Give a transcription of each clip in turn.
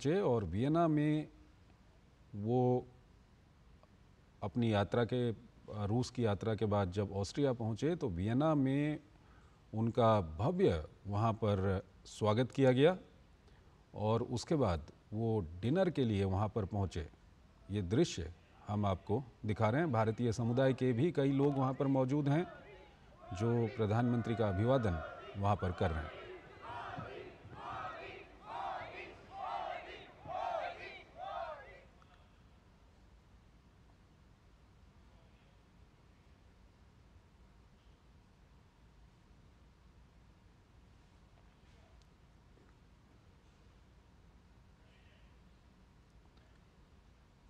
पहुँचे और वियना में वो अपनी यात्रा के रूस की यात्रा के बाद जब ऑस्ट्रिया पहुँचे तो वियना में उनका भव्य वहाँ पर स्वागत किया गया और उसके बाद वो डिनर के लिए वहाँ पर पहुँचे ये दृश्य हम आपको दिखा रहे हैं भारतीय समुदाय के भी कई लोग वहाँ पर मौजूद हैं जो प्रधानमंत्री का अभिवादन वहाँ पर कर रहे हैं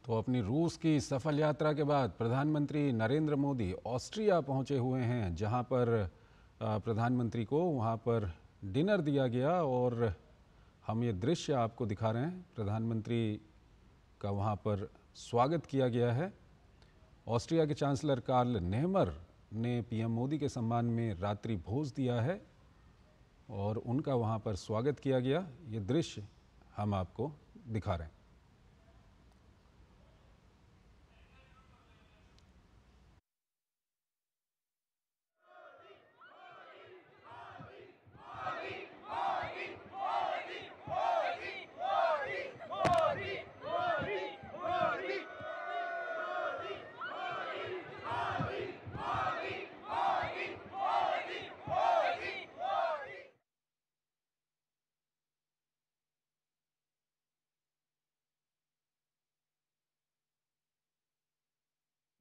तो अपनी रूस की सफल यात्रा के बाद प्रधानमंत्री नरेंद्र मोदी ऑस्ट्रिया पहुंचे हुए हैं जहां पर प्रधानमंत्री को वहां पर डिनर दिया गया और हम ये दृश्य आपको दिखा रहे हैं प्रधानमंत्री का वहां पर स्वागत किया गया है ऑस्ट्रिया के चांसलर कार्ल नेमर ने पीएम मोदी के सम्मान में रात्रि भोज दिया है और उनका वहाँ पर स्वागत किया गया ये दृश्य हम आपको दिखा रहे हैं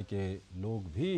के लोग भी